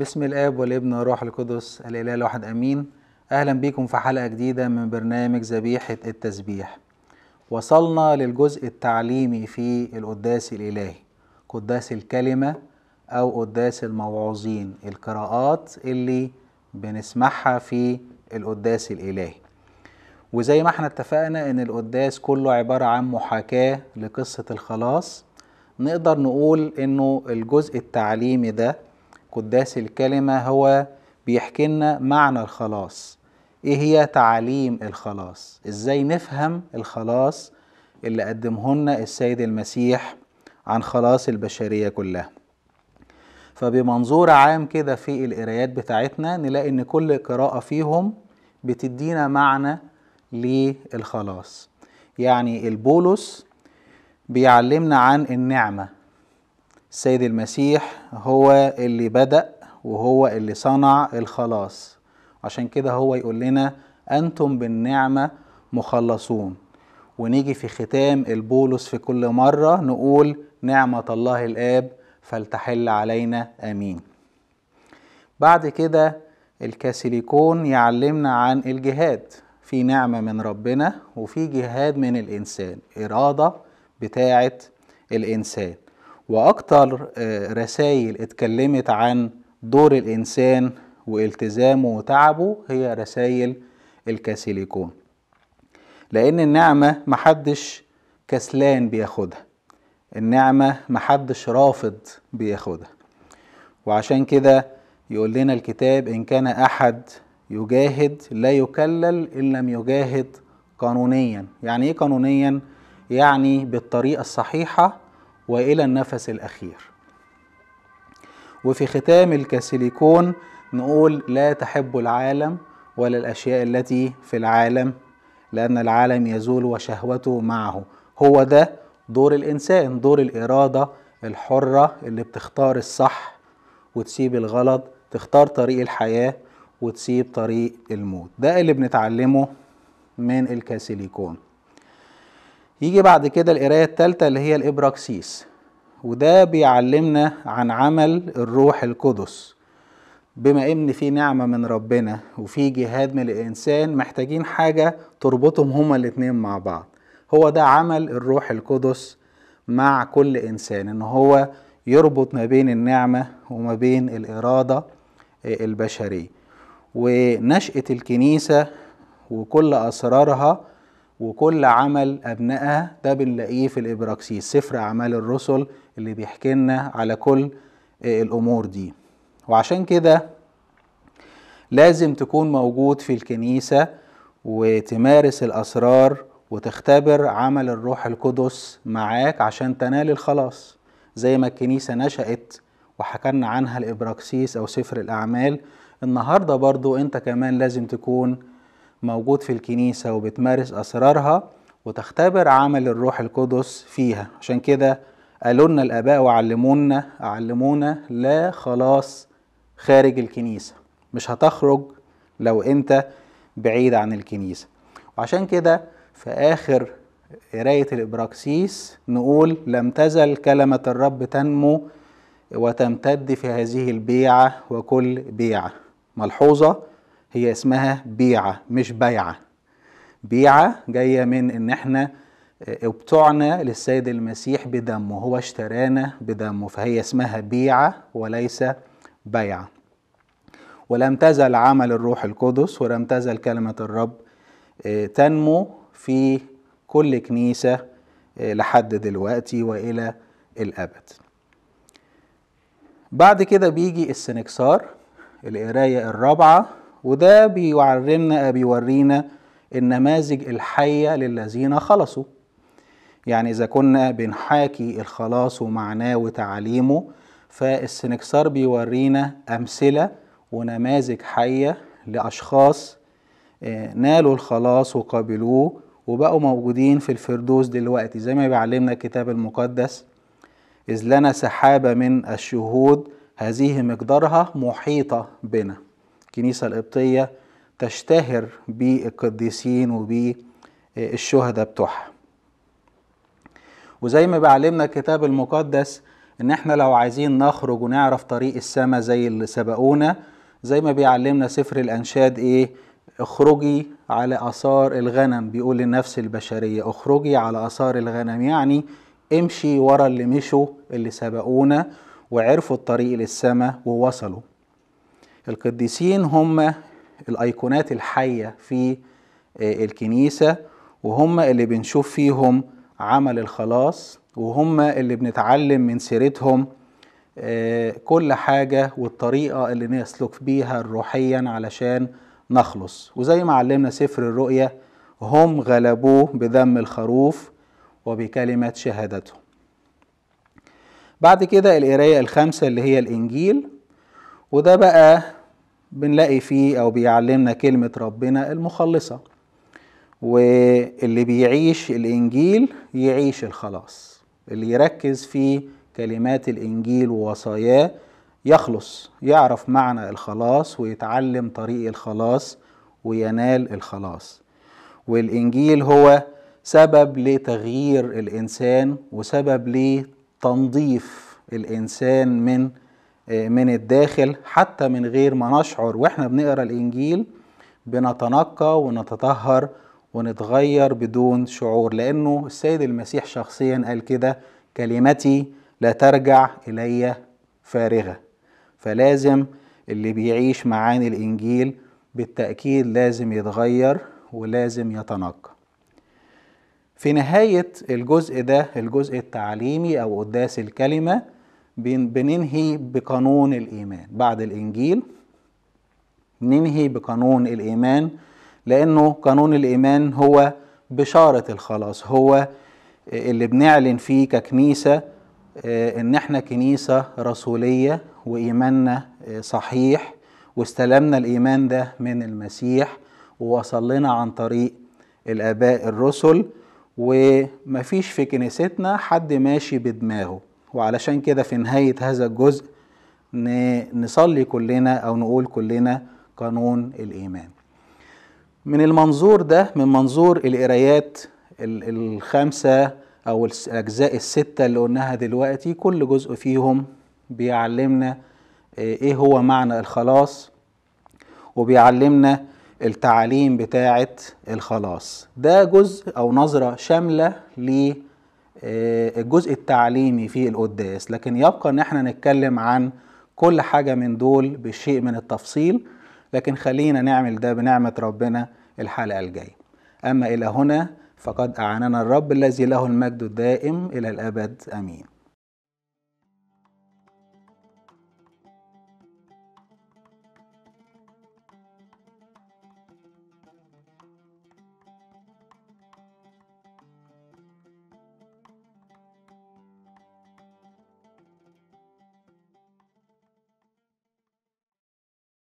بسم الاب والابن والروح القدس الاله الواحد امين اهلا بيكم في حلقه جديده من برنامج ذبيحه التسبيح وصلنا للجزء التعليمي في القداس الالهي قداس الكلمه او قداس الموعوظين القراءات اللي بنسمعها في القداس الالهي وزي ما احنا اتفقنا ان القداس كله عباره عن محاكاه لقصه الخلاص نقدر نقول انه الجزء التعليمي ده قداس الكلمة هو بيحكي لنا معنى الخلاص ايه هي تعاليم الخلاص ازاي نفهم الخلاص اللي قدمه لنا السيد المسيح عن خلاص البشرية كلها فبمنظور عام كده في القرايات بتاعتنا نلاقي ان كل قراءة فيهم بتدينا معنى للخلاص يعني البولس بيعلمنا عن النعمة السيد المسيح هو اللي بدأ وهو اللي صنع الخلاص عشان كده هو يقول لنا أنتم بالنعمة مخلصون ونيجي في ختام البولس في كل مرة نقول نعمة الله الآب فلتحل علينا آمين بعد كده الكاسيليكون يعلمنا عن الجهاد في نعمة من ربنا وفي جهاد من الإنسان إرادة بتاعة الإنسان واكتر آه، رسائل اتكلمت عن دور الانسان والتزامه وتعبه هي رسائل الكاسيليكون لان النعمه محدش كسلان بياخدها النعمه محدش رافض بياخدها وعشان كده يقول لنا الكتاب ان كان احد يجاهد لا يكلل ان لم يجاهد قانونيا يعني ايه قانونيا يعني بالطريقه الصحيحه والى النفس الاخير وفي ختام الكاسيليكون نقول لا تحب العالم ولا الاشياء التي في العالم لان العالم يزول وشهوته معه هو ده دور الانسان دور الاراده الحره اللي بتختار الصح وتسيب الغلط تختار طريق الحياه وتسيب طريق الموت ده اللي بنتعلمه من الكاسيليكون يجي بعد كده القراية التالتة اللي هي الإبراكسيس وده بيعلمنا عن عمل الروح القدس بما ان في نعمه من ربنا وفي جهاد من الانسان محتاجين حاجه تربطهم هما الاتنين مع بعض هو ده عمل الروح القدس مع كل انسان ان هو يربط ما بين النعمه وما بين الاراده آه، البشريه ونشاه الكنيسه وكل اسرارها وكل عمل أبنائها ده بنلاقيه في الإبراكسيس سفر أعمال الرسل اللي بيحكي لنا على كل آه، الأمور دي وعشان كده لازم تكون موجود في الكنيسة وتمارس الأسرار وتختبر عمل الروح القدس معاك عشان تنال الخلاص زي ما الكنيسة نشأت وحكينا عنها الإبراكسيس أو سفر الأعمال النهاردة برضو أنت كمان لازم تكون موجود في الكنيسة وبتمارس أسرارها وتختبر عمل الروح القدس فيها عشان كده قالوا لنا الآباء وعلمونا علمونا لا خلاص خارج الكنيسة مش هتخرج لو أنت بعيد عن الكنيسة وعشان كده في آخر قراية الإبراكسيس نقول لم تزل كلمة الرب تنمو وتمتد في هذه البيعة وكل بيعة ملحوظة هي اسمها بيعة مش بيعة بيعة جاية من ان احنا آه، ابتعنا للسيد المسيح بدمه هو اشترانا بدمه فهي اسمها بيعة وليس بيعة ولم تزل عمل الروح القدس ولم تزل كلمة الرب آه، تنمو في كل كنيسة آه، لحد دلوقتي وإلى الأبد بعد كده بيجي السنكسار القراية الرابعة وده بيعلمنا بيورينا النماذج الحية للذين خلصوا يعني إذا كنا بنحاكي الخلاص ومعناه وتعاليمه فالسنكسار بيورينا أمثلة ونماذج حية لأشخاص آه، نالوا الخلاص وقابلوه وبقوا موجودين في الفردوس دلوقتي زي ما بيعلمنا الكتاب المقدس إذ لنا سحابة من الشهود هذه مقدارها محيطة بنا الكنيسة القبطية تشتهر بالقديسين وبالشهداء بتوعها وزي ما بعلمنا الكتاب المقدس ان احنا لو عايزين نخرج ونعرف طريق السماء زي اللي سبقونا زي ما بيعلمنا سفر الانشاد ايه اخرجي على اثار الغنم بيقول للنفس البشريه اخرجي على اثار الغنم يعني امشي ورا اللي مشوا اللي سبقونا وعرفوا الطريق للسماء ووصلوا القديسين هم الايقونات الحيه في آه، الكنيسه وهم اللي بنشوف فيهم عمل الخلاص وهم اللي بنتعلم من سيرتهم آه، كل حاجة والطريقة اللي نسلك بيها روحيا علشان نخلص وزي ما علمنا سفر الرؤيا هم غلبوه بذم الخروف وبكلمة شهادتهم بعد كده القراية الخامسة اللي هي الإنجيل وده بقى بنلاقي فيه او بيعلمنا كلمه ربنا المخلصه واللي بيعيش الانجيل يعيش الخلاص اللي يركز في كلمات الانجيل ووصاياه يخلص يعرف معنى الخلاص ويتعلم طريق الخلاص وينال الخلاص والانجيل هو سبب لتغيير الانسان وسبب لتنظيف الانسان من من الداخل حتى من غير ما نشعر واحنا بنقرا الانجيل بنتنقى ونتطهر ونتغير بدون شعور لانه السيد المسيح شخصيا قال كده كلمتي لا ترجع الي فارغه فلازم اللي بيعيش معاني الانجيل بالتاكيد لازم يتغير ولازم يتنقى في نهايه الجزء ده الجزء التعليمي او قداس الكلمه بننهي بقانون الايمان بعد الانجيل ننهي بقانون الايمان لانه قانون الايمان هو بشاره الخلاص هو اللي بنعلن فيه ككنيسه آه، ان احنا كنيسه رسوليه وايماننا آه، صحيح واستلمنا الايمان ده من المسيح ووصلنا عن طريق الاباء الرسل ومفيش في كنيستنا حد ماشي بدماغه وعلشان كده في نهاية هذا الجزء نصلي كلنا أو نقول كلنا قانون الإيمان من المنظور ده من منظور القرايات الخمسة أو الأجزاء الستة اللي قلناها دلوقتي كل جزء فيهم بيعلمنا آه، إيه هو معنى الخلاص وبيعلمنا التعاليم بتاعة الخلاص ده جزء أو نظرة شاملة ليه آه، الجزء التعليمي في القداس لكن يبقى ان احنا نتكلم عن كل حاجة من دول بشيء من التفصيل لكن خلينا نعمل ده بنعمة ربنا الحلقة الجاية أما إلى هنا فقد أعاننا الرب الذي له المجد الدائم إلى الأبد أمين